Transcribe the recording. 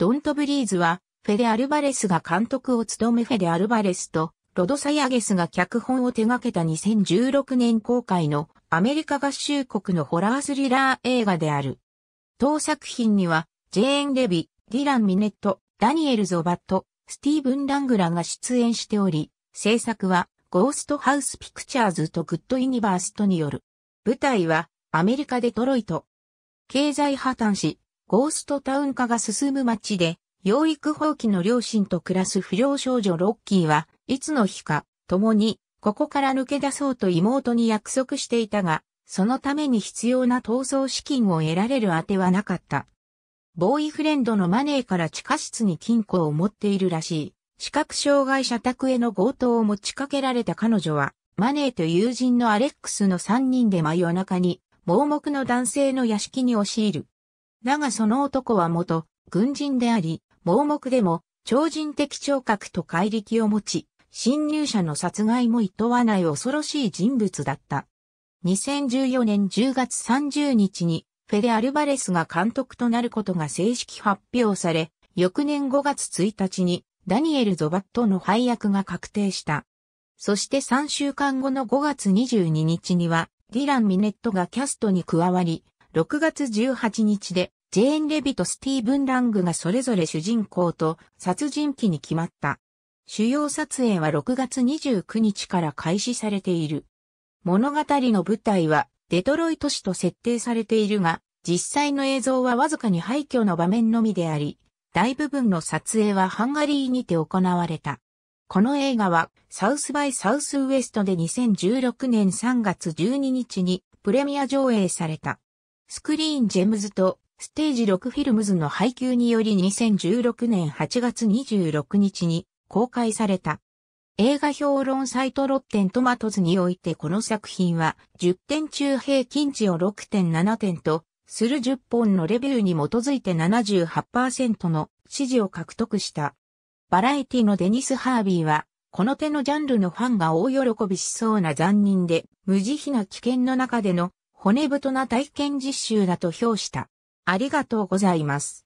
ドントブリーズは、フェデ・アルバレスが監督を務めフェデ・アルバレスと、ロドサヤゲスが脚本を手掛けた2016年公開のアメリカ合衆国のホラースリラー映画である。当作品には、ジェーン・レビ、ディラン・ミネット、ダニエル・ゾバット、スティーブン・ラングラが出演しており、制作は、ゴーストハウス・ピクチャーズとグッド・ユニバーストによる。舞台は、アメリカ・デトロイト。経済破綻し、ゴーストタウン化が進む街で、養育放棄の両親と暮らす不良少女ロッキーは、いつの日か、共に、ここから抜け出そうと妹に約束していたが、そのために必要な逃走資金を得られるあてはなかった。ボーイフレンドのマネーから地下室に金庫を持っているらしい。視覚障害者宅への強盗を持ちかけられた彼女は、マネーと友人のアレックスの3人で真夜中に、盲目の男性の屋敷に押し入る。だがその男は元、軍人であり、盲目でも、超人的聴覚と怪力を持ち、侵入者の殺害も厭わない恐ろしい人物だった。2014年10月30日に、フェデ・アルバレスが監督となることが正式発表され、翌年5月1日に、ダニエル・ゾバットの配役が確定した。そして3週間後の5月22日には、ディラン・ミネットがキャストに加わり、6月18日で、ジェーン・レビとスティーブン・ラングがそれぞれ主人公と殺人鬼に決まった。主要撮影は6月29日から開始されている。物語の舞台はデトロイト市と設定されているが、実際の映像はわずかに廃墟の場面のみであり、大部分の撮影はハンガリーにて行われた。この映画はサウスバイサウスウエストで2016年3月12日にプレミア上映された。スクリーンジェムズとステージ6フィルムズの配給により2016年8月26日に公開された。映画評論サイトロッテントマトズにおいてこの作品は10点中平均値を6.7点とする10本のレビューに基づいて78%の支持を獲得した。バラエティのデニス・ハービーはこの手のジャンルのファンが大喜びしそうな残忍で無慈悲な危険の中での骨太な体験実習だと評した。ありがとうございます。